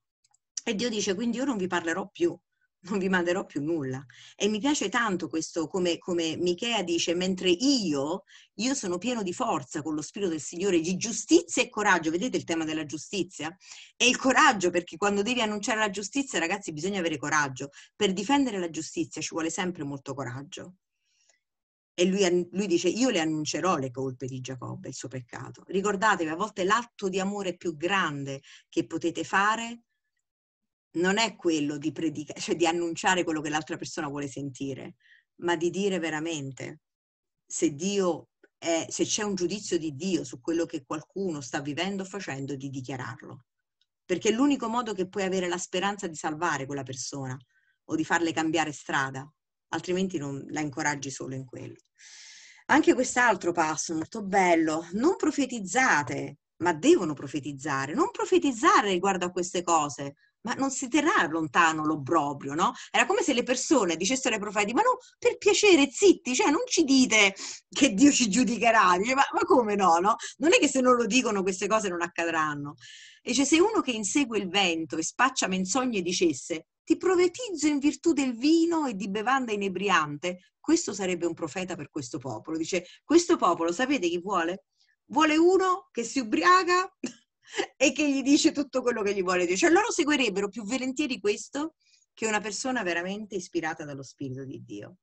E Dio dice, quindi io non vi parlerò più, non vi manderò più nulla. E mi piace tanto questo, come, come Michea dice, mentre io, io sono pieno di forza con lo Spirito del Signore, di giustizia e coraggio. Vedete il tema della giustizia? E il coraggio, perché quando devi annunciare la giustizia, ragazzi, bisogna avere coraggio. Per difendere la giustizia ci vuole sempre molto coraggio. E lui, lui dice, io le annuncerò le colpe di Giacobbe, il suo peccato. Ricordatevi, a volte l'atto di amore più grande che potete fare non è quello di predicare, cioè di annunciare quello che l'altra persona vuole sentire, ma di dire veramente se Dio è, se c'è un giudizio di Dio su quello che qualcuno sta vivendo o facendo, di dichiararlo. Perché è l'unico modo che puoi avere la speranza di salvare quella persona o di farle cambiare strada, altrimenti non la incoraggi solo in quello. Anche quest'altro passo molto bello, non profetizzate ma devono profetizzare, non profetizzare riguardo a queste cose, ma non si terrà lontano l'obbrobrio, no? Era come se le persone dicessero ai profeti, ma no, per piacere, zitti, cioè non ci dite che Dio ci giudicherà, dice, ma, ma, come no, no? Non è che se non lo dicono queste cose non accadranno. E dice, se uno che insegue il vento e spaccia menzogne dicesse, ti profetizzo in virtù del vino e di bevanda inebriante, questo sarebbe un profeta per questo popolo. Dice, questo popolo, sapete chi vuole? vuole uno che si ubriaca e che gli dice tutto quello che gli vuole dire. Cioè loro seguirebbero più volentieri questo che una persona veramente ispirata dallo Spirito di Dio,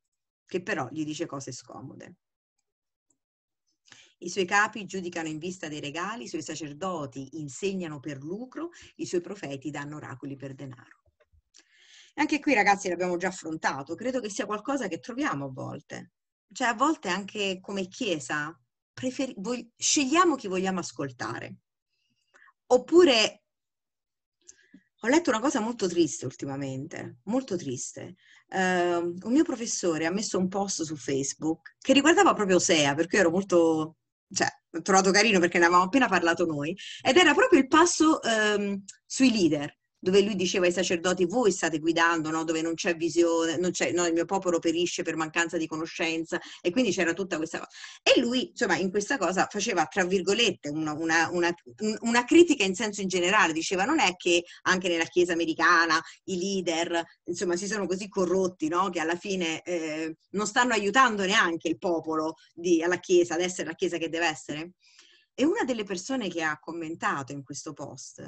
che però gli dice cose scomode. I suoi capi giudicano in vista dei regali, i suoi sacerdoti insegnano per lucro, i suoi profeti danno oracoli per denaro. Anche qui ragazzi l'abbiamo già affrontato, credo che sia qualcosa che troviamo a volte, cioè a volte anche come Chiesa preferi- vog- scegliamo chi vogliamo ascoltare. Oppure ho letto una cosa molto triste ultimamente, molto triste. Uh, un mio professore ha messo un post su Facebook che riguardava proprio Osea, per cui ero molto, cioè, ho trovato carino perché ne avevamo appena parlato noi, ed era proprio il passo um, sui leader dove lui diceva ai sacerdoti voi state guidando, no? dove non c'è visione, non c'è, no? il mio popolo perisce per mancanza di conoscenza e quindi c'era tutta questa cosa. E lui insomma in questa cosa faceva tra virgolette una, una, una, una critica in senso in generale, diceva non è che anche nella Chiesa americana i leader insomma si sono così corrotti no? che alla fine eh, non stanno aiutando neanche il popolo di, alla Chiesa ad essere la Chiesa che deve essere. E una delle persone che ha commentato in questo post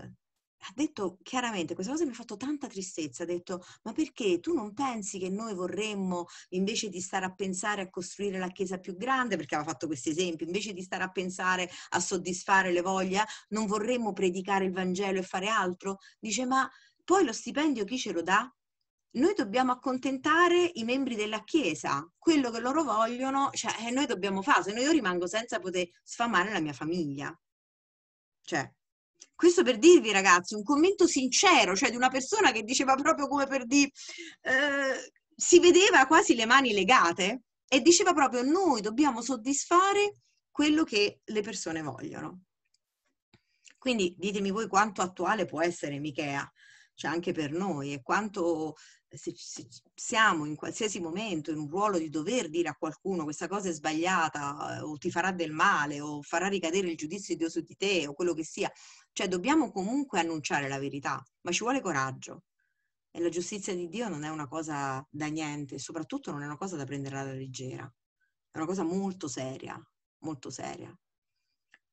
ha detto chiaramente, questa cosa mi ha fatto tanta tristezza, ha detto ma perché tu non pensi che noi vorremmo invece di stare a pensare a costruire la chiesa più grande, perché aveva fatto questi esempi, invece di stare a pensare a soddisfare le voglie, non vorremmo predicare il Vangelo e fare altro? Dice ma poi lo stipendio chi ce lo dà? Noi dobbiamo accontentare i membri della Chiesa, quello che loro vogliono, cioè eh, noi dobbiamo fare, se no io rimango senza poter sfamare la mia famiglia. Cioè, questo per dirvi, ragazzi, un commento sincero, cioè di una persona che diceva proprio come per dire, eh, si vedeva quasi le mani legate e diceva proprio noi dobbiamo soddisfare quello che le persone vogliono. Quindi ditemi voi quanto attuale può essere Michea, cioè anche per noi, e quanto eh, se, se, siamo in qualsiasi momento in un ruolo di dover dire a qualcuno questa cosa è sbagliata eh, o ti farà del male o farà ricadere il giudizio di Dio su di te o quello che sia, cioè dobbiamo comunque annunciare la verità, ma ci vuole coraggio. E la giustizia di Dio non è una cosa da niente, soprattutto non è una cosa da prendere alla leggera. È una cosa molto seria, molto seria.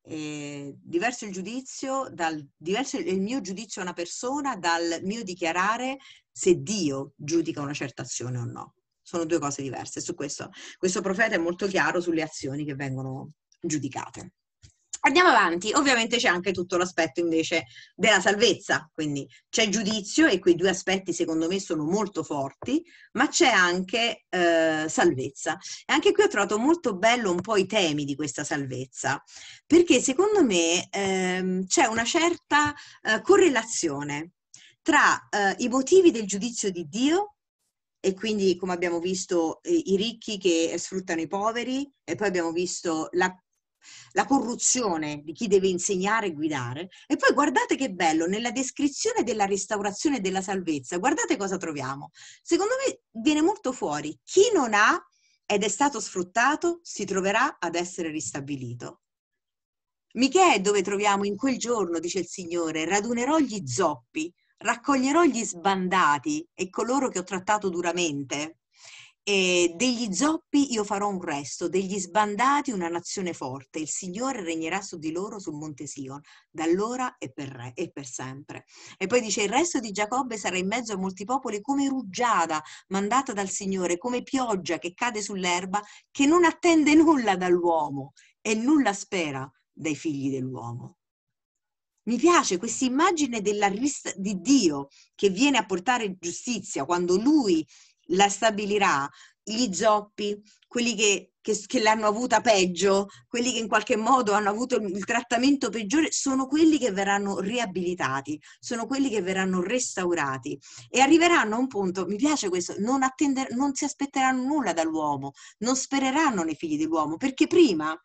E diverso il giudizio, dal, diverso il mio giudizio a una persona dal mio dichiarare se Dio giudica una certa azione o no. Sono due cose diverse. Su questo, questo profeta è molto chiaro sulle azioni che vengono giudicate. Andiamo avanti, ovviamente c'è anche tutto l'aspetto invece della salvezza, quindi c'è giudizio e quei due aspetti secondo me sono molto forti, ma c'è anche eh, salvezza. E anche qui ho trovato molto bello un po' i temi di questa salvezza, perché secondo me ehm, c'è una certa eh, correlazione tra eh, i motivi del giudizio di Dio e quindi come abbiamo visto i ricchi che sfruttano i poveri e poi abbiamo visto la la corruzione di chi deve insegnare e guidare. E poi guardate che bello, nella descrizione della restaurazione e della salvezza, guardate cosa troviamo. Secondo me viene molto fuori. Chi non ha ed è stato sfruttato si troverà ad essere ristabilito. Michè dove troviamo in quel giorno, dice il Signore, radunerò gli zoppi, raccoglierò gli sbandati e coloro che ho trattato duramente. E degli zoppi io farò un resto, degli sbandati una nazione forte, il Signore regnerà su di loro sul monte Sion, da allora e per, re, e per sempre. E poi dice, il resto di Giacobbe sarà in mezzo a molti popoli come rugiada mandata dal Signore, come pioggia che cade sull'erba, che non attende nulla dall'uomo e nulla spera dai figli dell'uomo. Mi piace questa immagine della, di Dio che viene a portare giustizia quando lui la stabilirà gli zoppi, quelli che, che, che, l'hanno avuta peggio, quelli che in qualche modo hanno avuto il, il, trattamento peggiore, sono quelli che verranno riabilitati, sono quelli che verranno restaurati e arriveranno a un punto, mi piace questo, non, attender, non si aspetteranno nulla dall'uomo, non spereranno nei figli dell'uomo, perché prima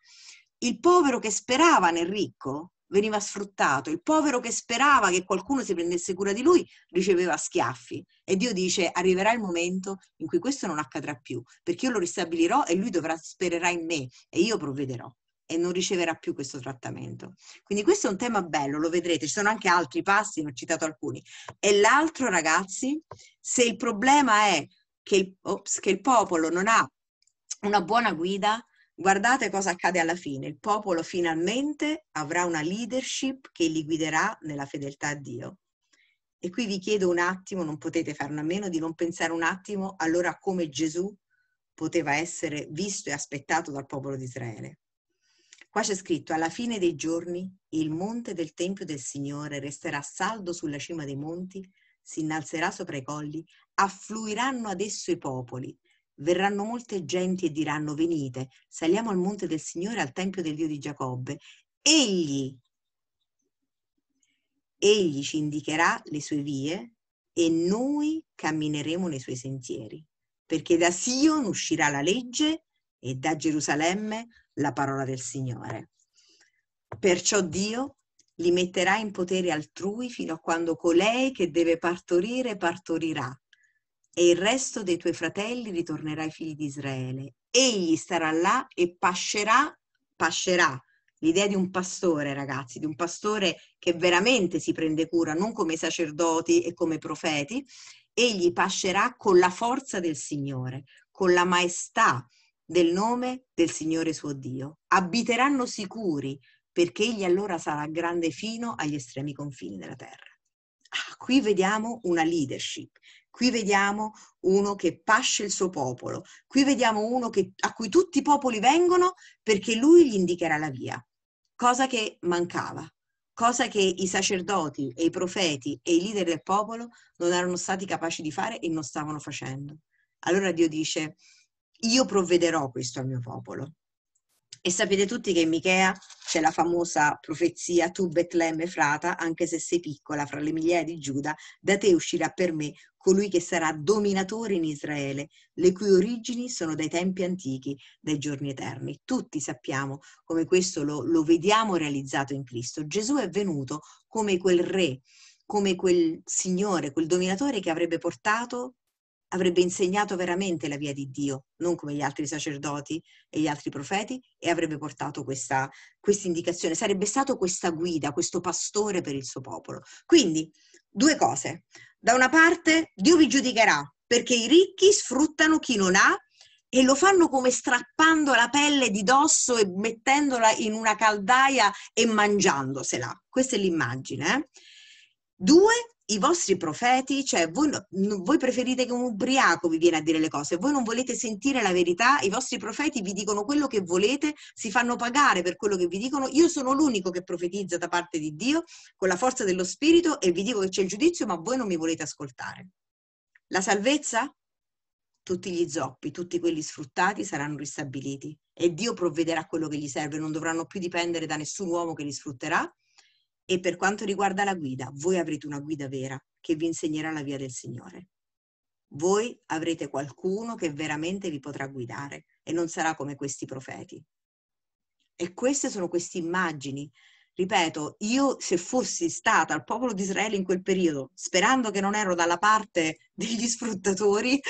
il povero che sperava nel ricco veniva sfruttato, il povero che sperava che qualcuno si prendesse cura di lui riceveva schiaffi e Dio dice arriverà il momento in cui questo non accadrà più, perché io lo ristabilirò e lui dovrà spererà in me e io provvederò e non riceverà più questo trattamento. Quindi questo è un tema bello, lo vedrete, ci sono anche altri passi, ne ho citato alcuni. E l'altro, ragazzi, se il problema è che il, ops, che il popolo non ha una buona guida, Guardate cosa accade alla fine. Il popolo finalmente avrà una leadership che li guiderà nella fedeltà a Dio. E qui vi chiedo un attimo, non potete farne a meno di non pensare un attimo allora a come Gesù poteva essere visto e aspettato dal popolo di Israele. Qua c'è scritto, alla fine dei giorni il monte del Tempio del Signore resterà saldo sulla cima dei monti, si innalzerà sopra i colli, affluiranno ad esso i popoli, verranno molte genti e diranno venite, saliamo al monte del Signore, al Tempio del Dio di Giacobbe. Egli, egli ci indicherà le sue vie e noi cammineremo nei suoi sentieri, perché da Sion uscirà la legge e da Gerusalemme la parola del Signore. Perciò Dio li metterà in potere altrui fino a quando colei che deve partorire partorirà e il resto dei tuoi fratelli ritornerà ai figli di Israele. Egli starà là e pascerà, pascerà. L'idea di un pastore, ragazzi, di un pastore che veramente si prende cura, non come i sacerdoti e come i profeti, egli pascerà con la forza del Signore, con la maestà del nome del Signore suo Dio. Abiteranno sicuri, perché egli allora sarà grande fino agli estremi confini della terra. Ah, qui vediamo una leadership Qui vediamo uno che pasce il suo popolo, qui vediamo uno che, a cui tutti i popoli vengono perché lui gli indicherà la via, cosa che mancava, cosa che i sacerdoti e i profeti e i leader del popolo non erano stati capaci di fare e non stavano facendo. Allora Dio dice, io provvederò questo al mio popolo, e sapete tutti che in Michea c'è la famosa profezia tu Betlemme frata, anche se sei piccola fra le migliaia di Giuda, da te uscirà per me colui che sarà dominatore in Israele, le cui origini sono dai tempi antichi, dai giorni eterni. Tutti sappiamo come questo lo, lo vediamo realizzato in Cristo. Gesù è venuto come quel re, come quel signore, quel dominatore che avrebbe portato avrebbe insegnato veramente la via di Dio, non come gli altri sacerdoti e gli altri profeti, e avrebbe portato questa, indicazione, sarebbe stato questa guida, questo pastore per il suo popolo. Quindi, due cose. Da una parte, Dio vi giudicherà perché i ricchi sfruttano chi non ha e lo fanno come strappando la pelle di dosso e mettendola in una caldaia e mangiandosela. Questa è l'immagine. Eh? Due, i vostri profeti, cioè voi, voi, preferite che un ubriaco vi viene a dire le cose, voi non volete sentire la verità, i vostri profeti vi dicono quello che volete, si fanno pagare per quello che vi dicono, io sono l'unico che profetizza da parte di Dio con la forza dello Spirito e vi dico che c'è il giudizio, ma voi non mi volete ascoltare. La salvezza? Tutti gli zoppi, tutti quelli sfruttati saranno ristabiliti e Dio provvederà quello che gli serve, non dovranno più dipendere da nessun uomo che li sfrutterà e per quanto riguarda la guida, voi avrete una guida vera che vi insegnerà la via del Signore. Voi avrete qualcuno che veramente vi potrà guidare e non sarà come questi profeti. E queste sono queste immagini. Ripeto, io se fossi stata al popolo di Israele in quel periodo, sperando che non ero dalla parte degli sfruttatori,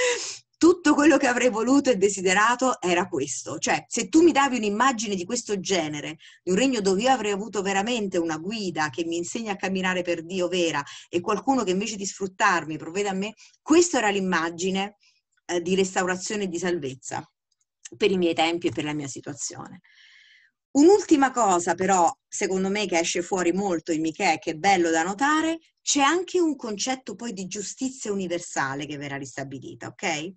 tutto quello che avrei voluto e desiderato era questo. Cioè, se tu mi davi un'immagine di questo genere, di un regno dove io avrei avuto veramente una guida che mi insegna a camminare per Dio vera e qualcuno che invece di sfruttarmi provvede a me, questa era l'immagine eh, di restaurazione e di salvezza per i miei tempi e per la mia situazione. Un'ultima cosa però, secondo me, che esce fuori molto in Michè, che è bello da notare, c'è anche un concetto poi di giustizia universale che verrà ristabilita, ok?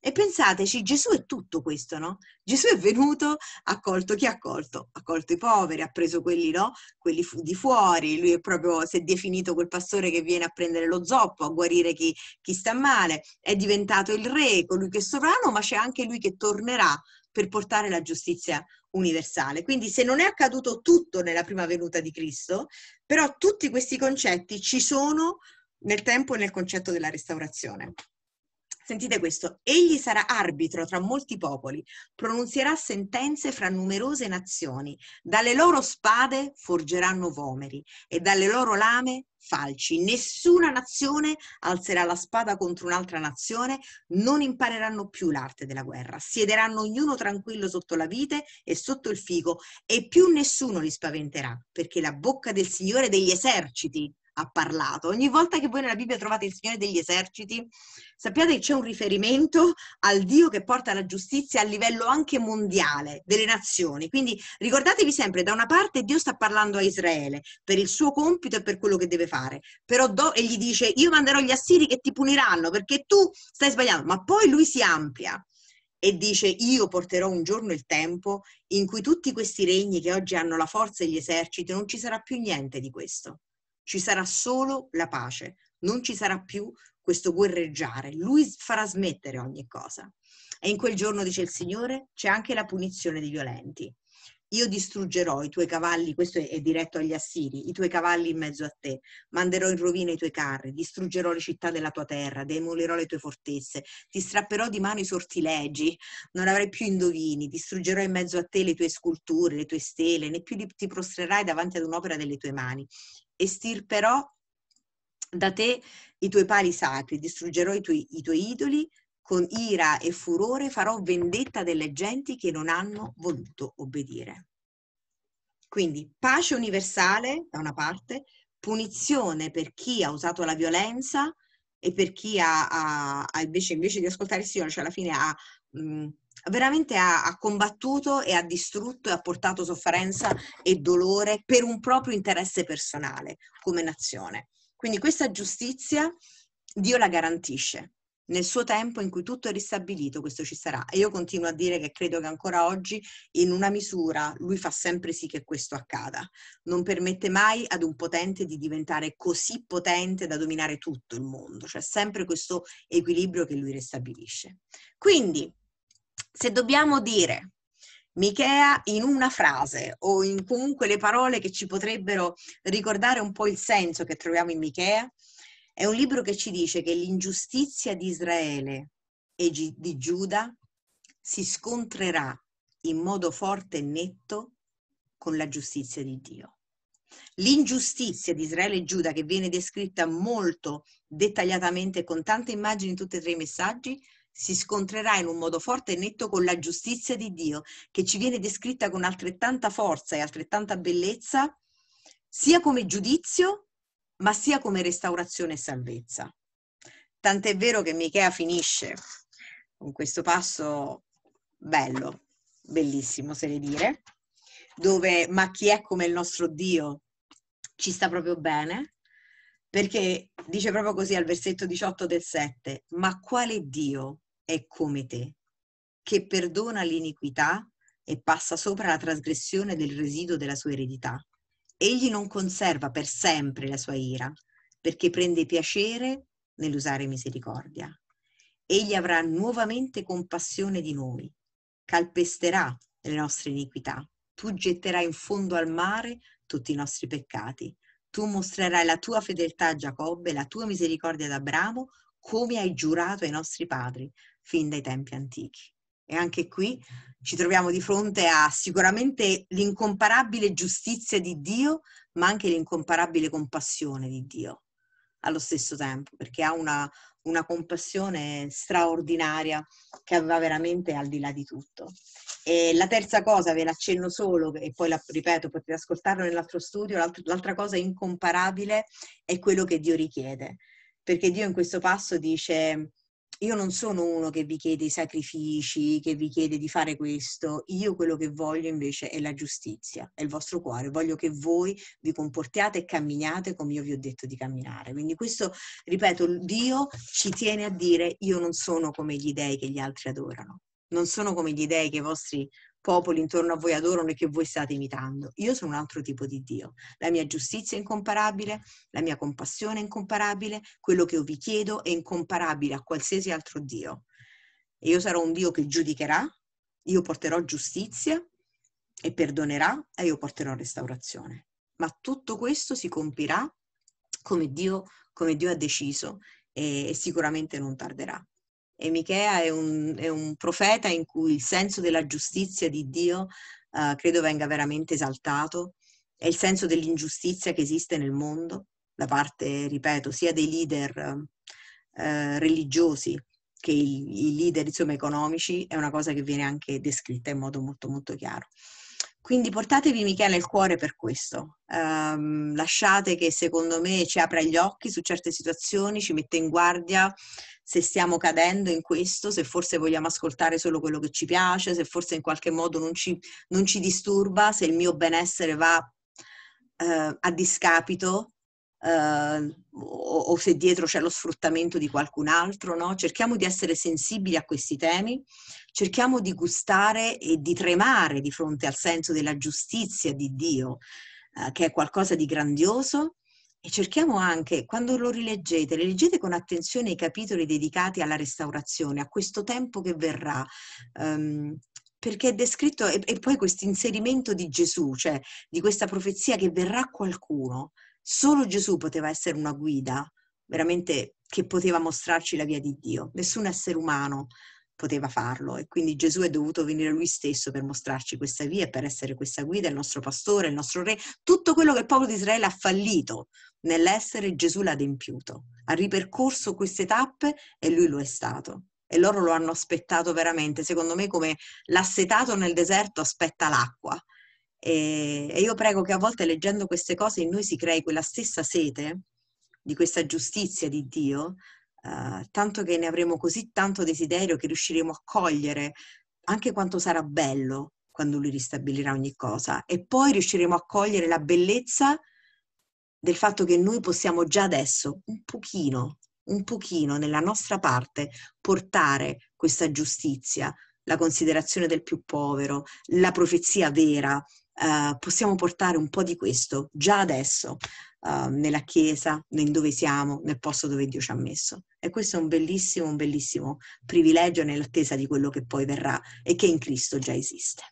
E pensateci, Gesù è tutto questo, no? Gesù è venuto, ha accolto chi ha accolto, ha accolto i poveri, ha preso quelli, no? Quelli fu- di fuori, lui è proprio, si è definito quel pastore che viene a prendere lo zoppo, a guarire chi, chi sta male, è diventato il re, colui che è sovrano, ma c'è anche lui che tornerà per portare la giustizia universale. Quindi se non è accaduto tutto nella prima venuta di Cristo, però tutti questi concetti ci sono nel tempo e nel concetto della restaurazione. Sentite questo, egli sarà arbitro tra molti popoli, pronunzierà sentenze fra numerose nazioni, dalle loro spade forgeranno vomeri e dalle loro lame falci. Nessuna nazione alzerà la spada contro un'altra nazione, non impareranno più l'arte della guerra, siederanno ognuno tranquillo sotto la vite e sotto il fico e più nessuno li spaventerà, perché la bocca del Signore degli eserciti ha parlato. Ogni volta che voi nella Bibbia trovate il Signore degli eserciti, sappiate che c'è un riferimento al Dio che porta la giustizia a livello anche mondiale, delle nazioni. Quindi ricordatevi sempre, da una parte Dio sta parlando a Israele per il suo compito e per quello che deve fare, però do, e gli dice io manderò gli assiri che ti puniranno perché tu stai sbagliando, ma poi lui si amplia e dice io porterò un giorno il tempo in cui tutti questi regni che oggi hanno la forza e gli eserciti non ci sarà più niente di questo ci sarà solo la pace, non ci sarà più questo guerreggiare, lui farà smettere ogni cosa. E in quel giorno, dice il Signore, c'è anche la punizione dei violenti. Io distruggerò i tuoi cavalli, questo è, diretto agli assiri, i tuoi cavalli in mezzo a te, manderò in rovina i tuoi carri, distruggerò le città della tua terra, demolirò le tue fortezze, ti strapperò di mano i sortilegi, non avrai più indovini, distruggerò in mezzo a te le tue sculture, le tue stele, né più ti prostrerai davanti ad un'opera delle tue mani estirperò da te i tuoi pali sacri, distruggerò i tuoi, i tuoi idoli, con ira e furore farò vendetta delle genti che non hanno voluto obbedire. Quindi pace universale da una parte, punizione per chi ha usato la violenza e per chi ha, ha, ha invece, invece, di ascoltare il Signore, cioè alla fine ha mh, veramente ha, ha, combattuto e ha distrutto e ha portato sofferenza e dolore per un proprio interesse personale come nazione. Quindi questa giustizia Dio la garantisce. Nel suo tempo in cui tutto è ristabilito, questo ci sarà. E io continuo a dire che credo che ancora oggi, in una misura, lui fa sempre sì che questo accada. Non permette mai ad un potente di diventare così potente da dominare tutto il mondo. C'è sempre questo equilibrio che lui restabilisce. Quindi, se dobbiamo dire Michea in una frase o in comunque le parole che ci potrebbero ricordare un po' il senso che troviamo in Michea, è un libro che ci dice che l'ingiustizia di Israele e di Giuda si scontrerà in modo forte e netto con la giustizia di Dio. L'ingiustizia di Israele e Giuda, che viene descritta molto dettagliatamente con tante immagini in tutti e tre i messaggi, si scontrerà in un modo forte e netto con la giustizia di Dio, che ci viene descritta con altrettanta forza e altrettanta bellezza, sia come giudizio, ma sia come restaurazione e salvezza. Tant'è vero che Michea finisce con questo passo bello, bellissimo se ne dire, dove ma chi è come il nostro Dio ci sta proprio bene, perché dice proprio così al versetto 18 del 7, ma quale Dio è come te, che perdona l'iniquità e passa sopra la trasgressione del residuo della sua eredità. Egli non conserva per sempre la sua ira, perché prende piacere nell'usare misericordia. Egli avrà nuovamente compassione di noi, calpesterà le nostre iniquità. Tu getterai in fondo al mare tutti i nostri peccati. Tu mostrerai la tua fedeltà a Giacobbe, la tua misericordia ad Abramo, come hai giurato ai nostri padri, fin dai tempi antichi. E anche qui ci troviamo di fronte a sicuramente l'incomparabile giustizia di Dio, ma anche l'incomparabile compassione di Dio allo stesso tempo, perché ha una, una compassione straordinaria che va veramente al di là di tutto. E la terza cosa, ve l'accenno solo, e poi la ripeto, potete ascoltarlo nell'altro studio, l'altra cosa incomparabile è quello che Dio richiede, perché Dio in questo passo dice io non sono uno che vi chiede i sacrifici, che vi chiede di fare questo, io quello che voglio invece è la giustizia, è il vostro cuore, voglio che voi vi comportiate e camminiate come io vi ho detto di camminare. Quindi questo, ripeto, Dio ci tiene a dire io non sono come gli dèi che gli altri adorano, non sono come gli dèi che i vostri popoli intorno a voi adorano e che voi state imitando. Io sono un altro tipo di Dio. La mia giustizia è incomparabile, la mia compassione è incomparabile, quello che io vi chiedo è incomparabile a qualsiasi altro Dio. E io sarò un Dio che giudicherà, io porterò giustizia e perdonerà e io porterò restaurazione. Ma tutto questo si compirà come Dio, come Dio ha deciso e sicuramente non tarderà e Michea è un, è un profeta in cui il senso della giustizia di Dio uh, credo venga veramente esaltato è il senso dell'ingiustizia che esiste nel mondo da parte, ripeto, sia dei leader eh, religiosi che i, i leader insomma, economici è una cosa che viene anche descritta in modo molto molto chiaro. Quindi portatevi Michele nel cuore per questo, um, lasciate che secondo me ci apra gli occhi su certe situazioni, ci mette in guardia, se stiamo cadendo in questo, se forse vogliamo ascoltare solo quello che ci piace, se forse in qualche modo non ci, non ci disturba, se il mio benessere va eh, a discapito eh, o, o, se dietro c'è lo sfruttamento di qualcun altro. No? Cerchiamo di essere sensibili a questi temi, cerchiamo di gustare e di tremare di fronte al senso della giustizia di Dio, eh, che è qualcosa di grandioso e cerchiamo anche, quando lo rileggete, rileggete con attenzione i capitoli dedicati alla restaurazione, a questo tempo che verrà. Um, perché è descritto, e, e poi questo inserimento di Gesù, cioè di questa profezia che verrà qualcuno, solo Gesù poteva essere una guida veramente che poteva mostrarci la via di Dio, nessun essere umano poteva farlo e quindi Gesù è dovuto venire lui stesso per mostrarci questa via e per essere questa guida, il nostro pastore, il nostro re, tutto quello che il popolo di Israele ha fallito nell'essere Gesù l'ha adempiuto, ha ripercorso queste tappe e lui lo è stato e loro lo hanno aspettato veramente, secondo me come l'assetato nel deserto aspetta l'acqua. E, e, io prego che a volte leggendo queste cose in noi si crei quella stessa sete di questa giustizia di Dio Ah, tanto che ne avremo così tanto desiderio che riusciremo a cogliere anche quanto sarà bello quando lui ristabilirà ogni cosa e poi riusciremo a cogliere la bellezza del fatto che noi possiamo già adesso un pochino, un pochino nella nostra parte portare questa giustizia, la considerazione del più povero, la profezia vera, eh, possiamo portare un po' di questo già adesso Ehm, nella Chiesa, in dove siamo, nel posto dove Dio ci ha messo. E questo è un bellissimo, un bellissimo privilegio nell'attesa di quello che poi verrà e che in Cristo già esiste.